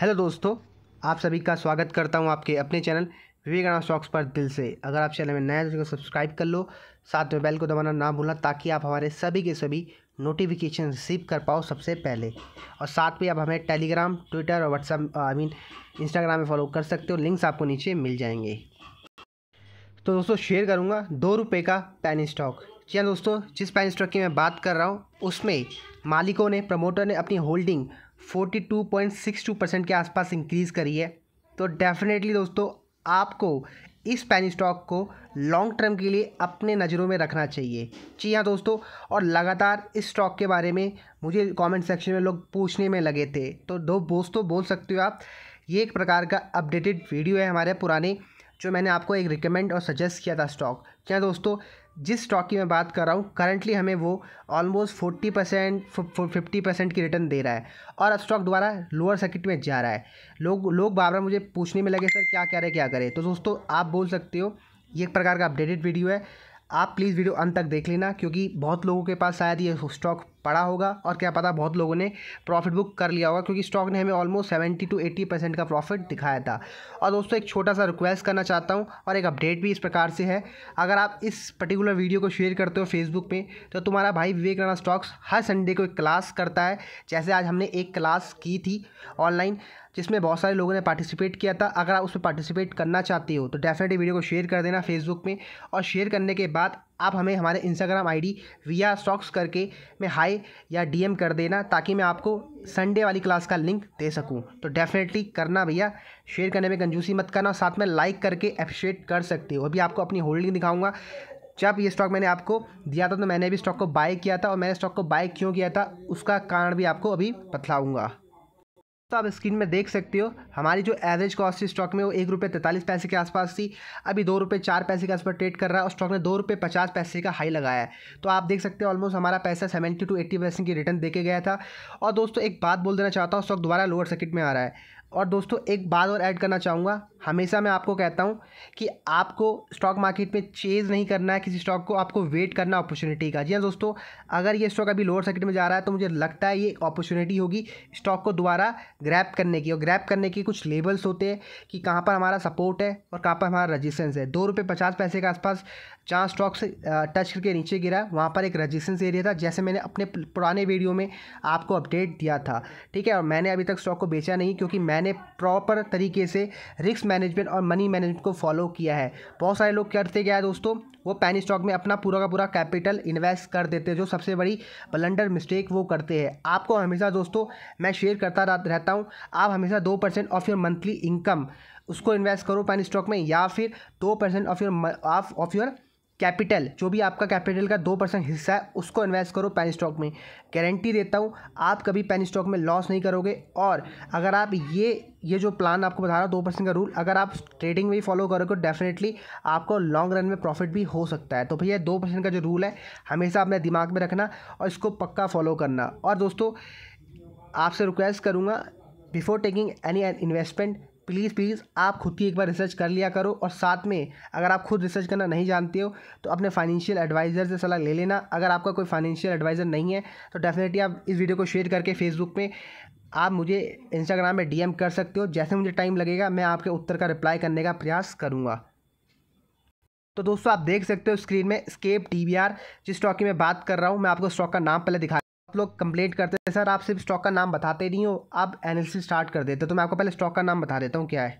hello दोस्तों आप सभी का स्वागत करता हूं आपके अपने चैनल विवेकानंद स्टॉक्स पर दिल से अगर आप चैनल में नए हैं तो सब्सक्राइब कर लो साथ में बेल को दबाना ना भूलना ताकि आप हमारे सभी के सभी नोटिफिकेशन रिसीव कर पाओ सबसे पहले और साथ में आप हमें टेलीग्राम ट्विटर और व्हाट्सअप आई मीन इंस्टाग्राम में फॉलो कर सकते हो लिंक्स आपको नीचे मिल जाएंगे तो दोस्तों शेयर करूँगा दो रुपये का पैन स्टॉक जी हाँ दोस्तों जिस पैन स्टॉक की मैं बात कर रहा हूँ उसमें मालिकों ने प्रमोटर ने अपनी होल्डिंग 42.62 परसेंट के आसपास इंक्रीज़ करी है तो डेफिनेटली दोस्तों आपको इस पैनी स्टॉक को लॉन्ग टर्म के लिए अपने नज़रों में रखना चाहिए जी हाँ दोस्तों और लगातार इस स्टॉक के बारे में मुझे कमेंट सेक्शन में लोग पूछने में लगे थे तो दो दोस्तों बोल सकते हो आप ये एक प्रकार का अपडेटेड वीडियो है हमारे पुराने जो मैंने आपको एक रिकमेंड और सजेस्ट किया था स्टॉक क्या हाँ दोस्तों जिस स्टॉक की मैं बात कर रहा हूँ करंटली हमें वो almost forty percent fifty percent की रिटर्न दे रहा है और अब स्टॉक दोबारा लोअर सर्किट में जा रहा है लोग लोग बार बार मुझे पूछने में लगे सर क्या कह रहे क्या करें तो दोस्तों आप बोल सकते हो ये एक प्रकार का अपडेटेड वीडियो है आप प्लीज़ वीडियो अंत तक देख लेना क्योंकि बहुत लोगों के पास शायद ये स्टॉक पड़ा होगा और क्या पता बहुत लोगों ने प्रॉफिट बुक कर लिया होगा क्योंकि स्टॉक ने हमें almost seventy to eighty percent का प्रॉफिट दिखाया था और दोस्तों एक छोटा सा रिक्वेस्ट करना चाहता हूँ और एक अपडेट भी इस प्रकार से है अगर आप इस पर्टिकुलर वीडियो को शेयर करते हो फेसबुक पे तो तुम्हारा भाई विवेक राणा स्टॉक्स हर संडे को एक क्लास करता है जैसे आज हमने एक क्लास की थी ऑनलाइन जिसमें बहुत सारे लोगों ने पार्टिसिपेट किया था अगर आप उसमें पार्टिसिपेट करना चाहते हो तो डेफिनेटली वीडियो को शेयर कर देना फेसबुक में और शेयर करने के बाद आप हमें हमारे इंस्टाग्राम आईडी विया स्टॉक्स करके में हाई या डीएम कर देना ताकि मैं आपको संडे वाली क्लास का लिंक दे सकूं तो डेफिनेटली करना भैया शेयर करने में कंजूसी मत करना साथ में लाइक करके अप्रिशिएट कर सकते हो अभी आपको अपनी होल्डिंग दिखाऊँगा जब ये स्टॉक मैंने आपको दिया था तो मैंने भी स्टॉक को बाय किया था और मैंने स्टॉक को बाय क्यों किया था उसका कारण भी आपको अभी बतलाऊँगा तो आप स्क्रीन में देख सकते हो हमारी जो एवरेज कॉस्ट थी स्टॉक में वो एक रुपये तैंतालीस पैसे के आसपास थी अभी दो रुपये चार पैसे के आसपास ट्रेड कर रहा है और स्टॉक ने दो रुपये पचास पैसे का हाई लगाया है तो आप देख सकते हो ऑलमोस्ट हमारा पैसा सेवेंटी टू एट्टी परसेंट की रिटर्न देके गया था और दोस्तों एक बात बोल देना चाहता हूँ स्टॉक दोबारा लोअर सर्किट में आ रहा है और दोस्तों एक बात और ऐड करना चाहूँगा हमेशा मैं आपको कहता हूँ कि आपको स्टॉक मार्केट में चेज़ नहीं करना है किसी स्टॉक को आपको वेट करना अपॉर्चुनिटी का जी हाँ दोस्तों अगर ये स्टॉक अभी लोअर सर्किट में जा रहा है तो मुझे लगता है ये अपॉर्चुनिटी होगी स्टॉक को दोबारा ग्रैप करने की और ग्रैप करने के कुछ लेवल्स होते हैं कि कहाँ पर हमारा सपोर्ट है और कहाँ पर हमारा रजिस्टेंस है दो रुपये पचास पैसे के आसपास जहाँ स्टॉक से टच करके नीचे गिरा वहाँ पर एक रजिस्टेंस एरिया था जैसे मैंने अपने पुराने वीडियो में आपको अपडेट दिया था ठीक है और मैंने अभी तक स्टॉक को बेचा नहीं क्योंकि मैंने प्रॉपर तरीके से रिस्क मैनेजमेंट और मनी मैनेजमेंट को फॉलो किया है बहुत सारे लोग करते गया है दोस्तों वो पैनी स्टॉक में अपना पूरा का पूरा कैपिटल इन्वेस्ट कर देते हैं जो सबसे बड़ी ब्लंडर मिस्टेक वो करते हैं आपको हमेशा दोस्तों मैं शेयर करता रहता हूँ आप हमेशा दो percent of your monthly income उसको इन्वेस्ट करो पैनी स्टॉक में या फिर दो percent of your of of your capital जो भी आपका कैपिटल का दो परसेंट हिस्सा है उसको इन्वेस्ट करो पेन स्टॉक में गारंटी देता हूँ आप कभी पेन स्टॉक में लॉस नहीं करोगे और अगर आप ये ये जो प्लान आपको बता रहा हूँ दो परसेंट का रूल अगर आप ट्रेडिंग में ही फॉलो करोगे डेफिनेटली आपको लॉन्ग रन में प्रॉफिट भी हो सकता है तो भैया दो परसेंट का जो रूल है हमेशा अपने दिमाग में रखना और इसको पक्का फॉलो करना और दोस्तों आपसे रिक्वेस्ट करूँगा before taking any investment please please आप खुद की एक बार रिसर्च कर लिया करो और साथ में अगर आप खुद रिसर्च करना नहीं जानते हो तो अपने फाइनेंशियल एडवाइज़र से सलाह ले लेना अगर आपका कोई फाइनेंशियल एडवाइज़र नहीं है तो डेफिनेटली आप इस वीडियो को शेयर करके फेसबुक पे आप मुझे इंस्टाग्राम में डीएम कर सकते हो जैसे मुझे टाइम लगेगा मैं आपके उत्तर का रिप्लाई करने का प्रयास करूँगा तो दोस्तों आप देख सकते हो स्क्रीन में स्केप टी जिस स्टॉक की मैं बात कर रहा हूँ मैं आपको स्टॉक का नाम पहले दिखा आप लोग कंप्लेंट करते हैं सर आप सिर्फ स्टॉक का नाम बताते नहीं हो आप एनालिसिस स्टार्ट कर देते हो तो मैं आपको पहले स्टॉक का नाम बता देता हूँ क्या है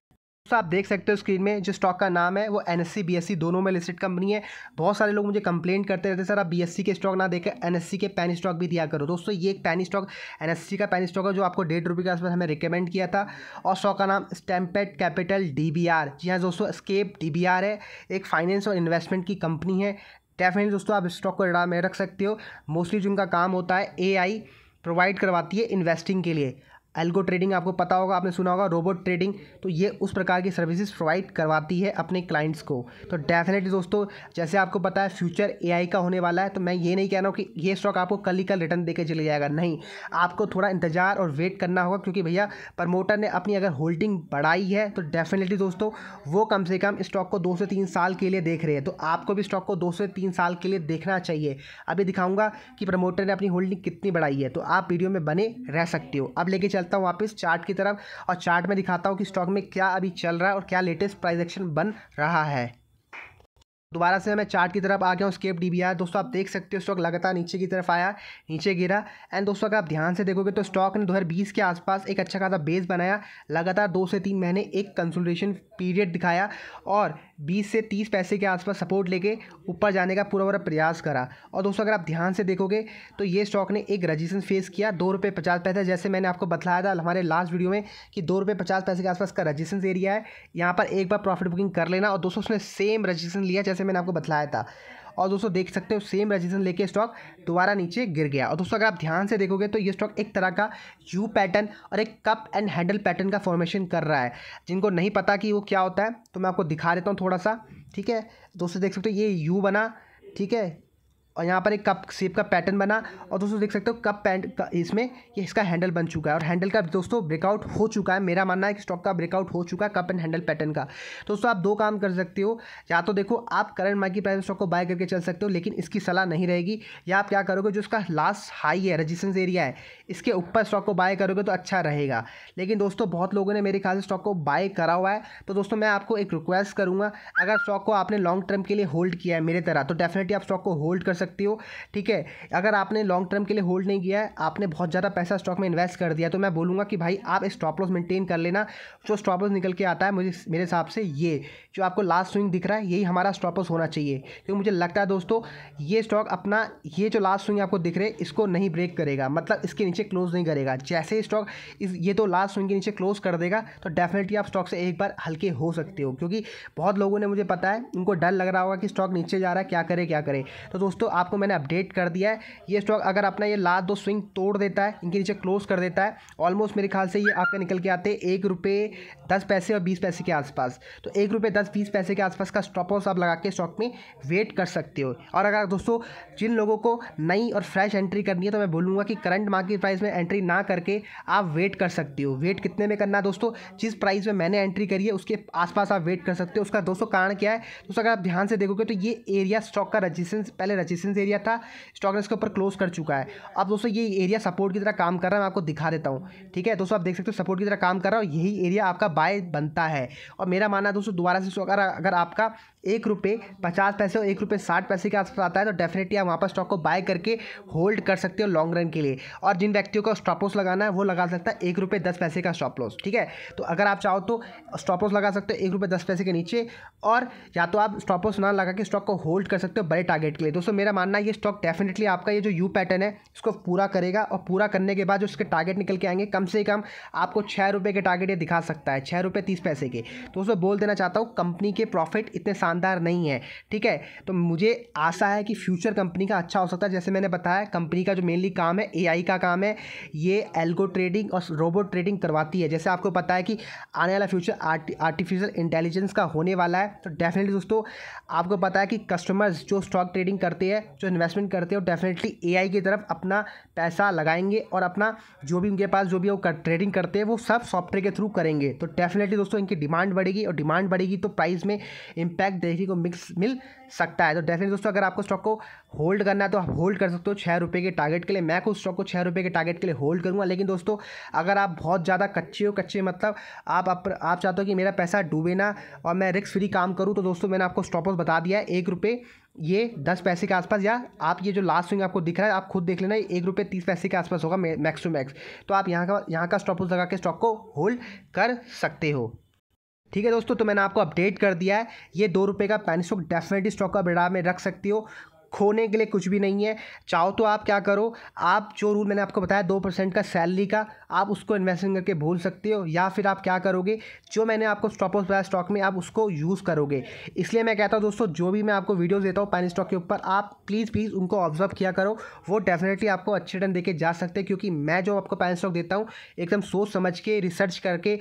तो आप देख सकते हो स्क्रीन में जो स्टॉक का नाम है वो एन एस सी दोनों में लिस्टेड कंपनी है बहुत सारे लोग मुझे कंप्लेंट करते रहते हैं सर आप बी के स्टॉक ना देखें एन के पैन स्टॉक भी दिया करो दोस्तों ये एक पैन स्टॉक एन का पैन स्टॉक है जो आपको डेढ़ रुपये के आसपास हमें रिकमेंड किया था और स्टॉक का नाम स्टैम्पेड कैपिटल डी जी हाँ दोस्तों स्केप डी है एक फाइनेंस और इन्वेस्टमेंट की कंपनी है डेफिनेटली दोस्तों आप स्टॉक को रडार में रख सकते हो मोस्टली जिनका काम होता है ए प्रोवाइड करवाती है इन्वेस्टिंग के लिए एल्गो ट्रेडिंग आपको पता होगा आपने सुना होगा रोबोट ट्रेडिंग तो ये उस प्रकार की सर्विसेज प्रोवाइड करवाती है अपने क्लाइंट्स को तो डेफिनेटली दोस्तों जैसे आपको पता है फ्यूचर एआई का होने वाला है तो मैं ये नहीं कह रहा हूँ कि ये स्टॉक आपको कल ही कल रिटर्न देके चले जाएगा नहीं आपको थोड़ा इंतजार और वेट करना होगा क्योंकि भैया प्रमोटर ने अपनी अगर होल्डिंग बढ़ाई है तो डेफिनेटली दोस्तों वो कम से कम स्टॉक को दो से तीन साल के लिए देख रहे हैं तो आपको भी स्टॉक को दो से तीन साल के लिए देखना चाहिए अभी दिखाऊंगा कि प्रमोटर ने अपनी होल्डिंग कितनी बढ़ाई है तो आप वीडियो में बने रह सकते हो अब लेके चल चलता हूँ वापस चार्ट की तरफ और चार्ट में दिखाता हूँ कि स्टॉक में क्या अभी चल रहा है और क्या लेटेस्ट प्राइजेक्शन बन रहा है दोबारा से मैं चार्ट की तरफ आ गया हूँ स्केप डी दोस्तों आप देख सकते हो स्टॉक लगातार नीचे की तरफ आया नीचे गिरा एंड दोस्तों अगर आप ध्यान से देखोगे तो स्टॉक ने 2020 के आसपास एक अच्छा खासा बेस बनाया लगातार दो से तीन महीने एक कंसोलिडेशन पीरियड दिखाया और 20 से 30 पैसे के आसपास सपोर्ट लेके ऊपर जाने का पूरा पूरा प्रयास करा और दोस्तों अगर आप ध्यान से देखोगे तो ये स्टॉक ने एक रजिस्टेंस फेस किया दो रुपये पचास पैसे जैसे मैंने आपको बताया था हमारे लास्ट वीडियो में कि दो रुपये पचास पैसे के आसपास का रजिस्टेंस एरिया है यहाँ पर एक बार प्रॉफिट बुकिंग कर लेना और दोस्तों उसने सेम रजिस्टेंस लिया जैसे जैसे मैंने आपको बतलाया था और दोस्तों देख सकते हो सेम रजिस्टेंस लेके स्टॉक दोबारा नीचे गिर गया और दोस्तों अगर आप ध्यान से देखोगे तो ये स्टॉक एक तरह का यू पैटर्न और एक कप एंड हैंडल पैटर्न का फॉर्मेशन कर रहा है जिनको नहीं पता कि वो क्या होता है तो मैं आपको दिखा देता हूँ थोड़ा सा ठीक है दोस्तों देख सकते हो ये यू बना ठीक है और यहाँ पर एक कप सेप का पैटर्न बना और दोस्तों देख सकते हो कप पैंट इसमें ये इसका हैंडल बन चुका है और हैंडल का दोस्तों ब्रेकआउट हो चुका है मेरा मानना है कि स्टॉक का ब्रेकआउट हो चुका है कप एंड हैंडल पैटर्न का दोस्तों आप दो काम कर सकते हो या तो देखो आप करंट मार्केट प्राइस स्टॉक को बाय करके चल सकते हो लेकिन इसकी सलाह नहीं रहेगी या आप क्या करोगे जो इसका लास्ट हाई है रजिस्टेंस एरिया है इसके ऊपर स्टॉक को बाय करोगे तो अच्छा रहेगा लेकिन दोस्तों बहुत लोगों ने मेरे ख्याल से स्टॉक को बाय करा हुआ है तो दोस्तों मैं आपको एक रिक्वेस्ट करूँगा अगर स्टॉक को आपने लॉन्ग टर्म के लिए होल्ड किया है मेरे तरह तो डेफिनेटली आप स्टॉक को होल्ड कर सकती हो ठीक है अगर आपने लॉन्ग टर्म के लिए होल्ड नहीं किया है आपने बहुत ज़्यादा पैसा स्टॉक में इन्वेस्ट कर दिया तो मैं बोलूँगा कि भाई आप स्टॉप लॉस मेंटेन कर लेना जो स्टॉप लॉस निकल के आता है मुझे मेरे हिसाब से ये जो आपको लास्ट स्विंग दिख रहा है यही हमारा स्टॉप लॉस होना चाहिए क्योंकि मुझे लगता है दोस्तों ये स्टॉक अपना ये जो लास्ट स्विंग आपको दिख रहे इसको नहीं ब्रेक करेगा मतलब इसके नीचे क्लोज नहीं करेगा जैसे ही स्टॉक इस ये तो लास्ट स्विंग के नीचे क्लोज कर देगा तो डेफिनेटली आप स्टॉक से एक बार हल्के हो सकते हो क्योंकि बहुत लोगों ने मुझे पता है उनको डर लग रहा होगा कि स्टॉक नीचे जा रहा है क्या करे क्या करे तो दोस्तों आपको मैंने अपडेट कर दिया है ये स्टॉक अगर अपना ये लास्ट दो स्विंग तोड़ देता है इनके नीचे क्लोज कर देता है ऑलमोस्ट मेरे ख्याल से ये आपके निकल के आते हैं एक रुपये दस पैसे और बीस पैसे के आसपास तो एक रुपये दस बीस पैसे के आसपास का स्टॉप लॉस आप लगा के स्टॉक में वेट कर सकते हो और अगर दोस्तों जिन लोगों को नई और फ्रेश एंट्री करनी है तो मैं बोलूँगा कि करंट मार्केट प्राइस में एंट्री ना करके आप वेट कर सकते हो वेट कितने में करना दोस्तों जिस प्राइस में मैंने एंट्री करी है उसके आसपास आप वेट कर सकते हो उसका दोस्तों कारण क्या है दोस्तों अगर आप ध्यान से देखोगे तो ये एरिया स्टॉक का रजिस्टेंस पहले रजिस्टेंस रेजिस्टेंस एरिया था स्टॉक ने इसके ऊपर क्लोज कर चुका है अब दोस्तों ये एरिया सपोर्ट की तरह काम कर रहा है मैं आपको दिखा देता हूँ ठीक है दोस्तों आप देख सकते हो सपोर्ट की तरह काम कर रहा है यही एरिया आपका बाय बनता है और मेरा मानना है दोस्तों दोबारा से अगर अगर आपका एक रुपये पचास पैसे और एक रुपये साठ पैसे के आसपास आता है तो डेफिनेटली आप वहाँ पर स्टॉक को बाय करके होल्ड कर सकते हो लॉन्ग रन के लिए और जिन व्यक्तियों का स्टॉप लॉस लगाना है वो लगा सकता है एक रुपये दस पैसे का स्टॉप लॉस ठीक है तो अगर आप चाहो तो स्टॉप लॉस लगा सकते हो एक रुपये दस पैसे के नीचे और या तो आप स्टॉप लॉस ना लगा के स्टॉक को होल्ड कर सकते हो बड़े टारगेट के लिए दोस्तों मेरा मानना है ये स्टॉक डेफिनेटली आपका ये जो यू पैटर्न है इसको पूरा करेगा और पूरा करने के बाद जो इसके टारगेट निकल के आएंगे कम से कम आपको छः रुपये के टारगेट ये दिखा सकता है छः रुपये तीस पैसे के तो दोस्तों बोल देना चाहता हूँ कंपनी के प्रॉफिट इतने शानदार नहीं है ठीक है तो मुझे आशा है कि फ्यूचर कंपनी का अच्छा हो सकता है जैसे मैंने बताया कंपनी का जो मेनली काम है एआई का काम है ये एल्गो ट्रेडिंग और रोबोट ट्रेडिंग करवाती है जैसे आपको पता है कि आने वाला फ्यूचर आर्टिफिशियल इंटेलिजेंस का होने वाला है तो डेफिनेटली दोस्तों आपको पता है कि कस्टमर्स जो स्टॉक ट्रेडिंग करते हैं जो इन्वेस्टमेंट करते हैं डेफिनेटली ए की तरफ अपना पैसा लगाएंगे और अपना जो भी उनके पास जो भी वो कर, ट्रेडिंग करते हैं वो सब सॉफ्टवेयर के थ्रू करेंगे तो डेफिनेटली दोस्तों इनकी डिमांड बढ़ेगी और डिमांड बढ़ेगी तो प्राइस में इम्पैक्ट देखने को मिक्स मिल सकता है तो डेफिनेट दोस्तों अगर आपको स्टॉक को होल्ड करना है तो आप होल्ड कर सकते हो छः रुपये के टारगेट के लिए मैं उस स्टॉक को छः रुपये के टारगेट के लिए होल्ड करूँगा लेकिन दोस्तों अगर आप बहुत ज़्यादा कच्चे हो कच्चे मतलब आप आप, आप चाहते हो कि मेरा पैसा डूबे ना और मैं रिक्स फ्री काम करूँ तो दोस्तों मैंने आपको स्टॉप बता दिया है एक रुपये ये दस पैसे के आसपास या आप ये जो लास्ट स्विंग आपको दिख रहा है आप खुद देख लेना एक रुपये तीस पैसे के आसपास होगा मैक्स टू मैक्स तो आप यहाँ का यहाँ का स्टॉप लगा के स्टॉक को होल्ड कर सकते हो ठीक है दोस्तों तो मैंने आपको अपडेट कर दिया है ये दो रुपये का पैन स्टॉक डेफिनेटली स्टॉक का बेड़ा में रख सकती हो खोने के लिए कुछ भी नहीं है चाहो तो आप क्या करो आप जो रूल मैंने आपको बताया दो परसेंट का सैलरी का आप उसको इन्वेस्टिंग करके भूल सकते हो या फिर आप क्या करोगे जो मैंने आपको स्टॉप लॉस बताया स्टॉक में आप उसको यूज़ करोगे इसलिए मैं कहता हूँ दोस्तों जो भी मैं आपको वीडियोज़ देता हूँ पैन स्टॉक के ऊपर आप प्लीज़ प्लीज़ उनको ऑब्जर्व किया करो वो डेफिनेटली आपको अच्छे टर्न दे जा सकते हैं क्योंकि मैं जो आपको पैन स्टॉक देता हूँ एकदम सोच समझ के रिसर्च करके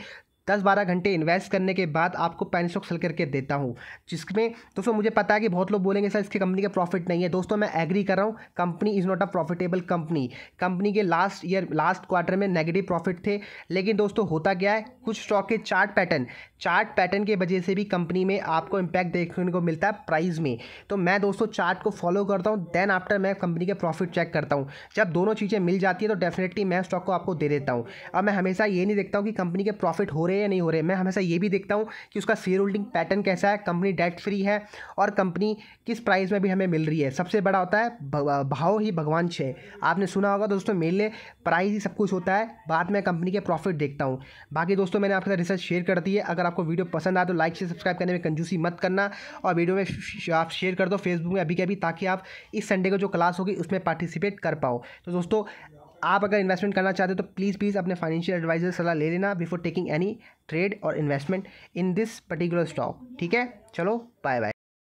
दस बारह घंटे इन्वेस्ट करने के बाद आपको पेन स्टॉक सेल करके देता हूँ जिसमें दोस्तों मुझे पता है कि बहुत लोग बोलेंगे सर इसकी कंपनी का प्रॉफिट नहीं है दोस्तों मैं एग्री कर रहा हूँ company is not a profitable company company के लास्ट ईयर लास्ट क्वार्टर में नेगेटिव प्रॉफिट थे लेकिन दोस्तों होता क्या है कुछ स्टॉक के चार्ट पैटर्न चार्ट पैटर्न की वजह से भी कंपनी में आपको इम्पैक्ट देखने को मिलता है प्राइस में तो मैं दोस्तों चार्ट को फॉलो करता हूँ देन आफ्टर मैं कंपनी के प्रॉफिट चेक करता हूँ जब दोनों चीज़ें मिल जाती है तो डेफिनेटली मैं स्टॉक को आपको दे देता हूँ अब मैं हमेशा ये नहीं देखता हूँ कि कंपनी के प्रॉफिट हो रहे या नहीं हो रहे मैं हमेशा ये भी देखता हूँ कि उसका शेयर होल्डिंग पैटर्न कैसा है कंपनी डेट फ्री है और कंपनी किस प्राइस में भी हमें मिल रही है सबसे बड़ा होता है भाव ही भगवान छः आपने सुना होगा दोस्तों मेरे प्राइस ही सब कुछ होता है बाद में कंपनी के प्रॉफिट देखता हूँ बाकी दोस्तों मैंने आपके साथ रिसर्च शेयर कर दी है अगर आपको वीडियो पसंद आए तो लाइक से सब्सक्राइब करने में कंजूसी मत करना और वीडियो में आप शेयर कर दो फेसबुक में अभी के अभी ताकि आप इस संडे को जो क्लास होगी उसमें पार्टिसिपेट कर पाओ तो दोस्तों आप अगर इन्वेस्टमेंट करना चाहते हो तो प्लीज़ प्लीज़ अपने फाइनेंशियल एडवाइजर सलाह ले लेना बिफोर टेकिंग एनी ट्रेड और investment in this particular stock ठीक है चलो बाय बाय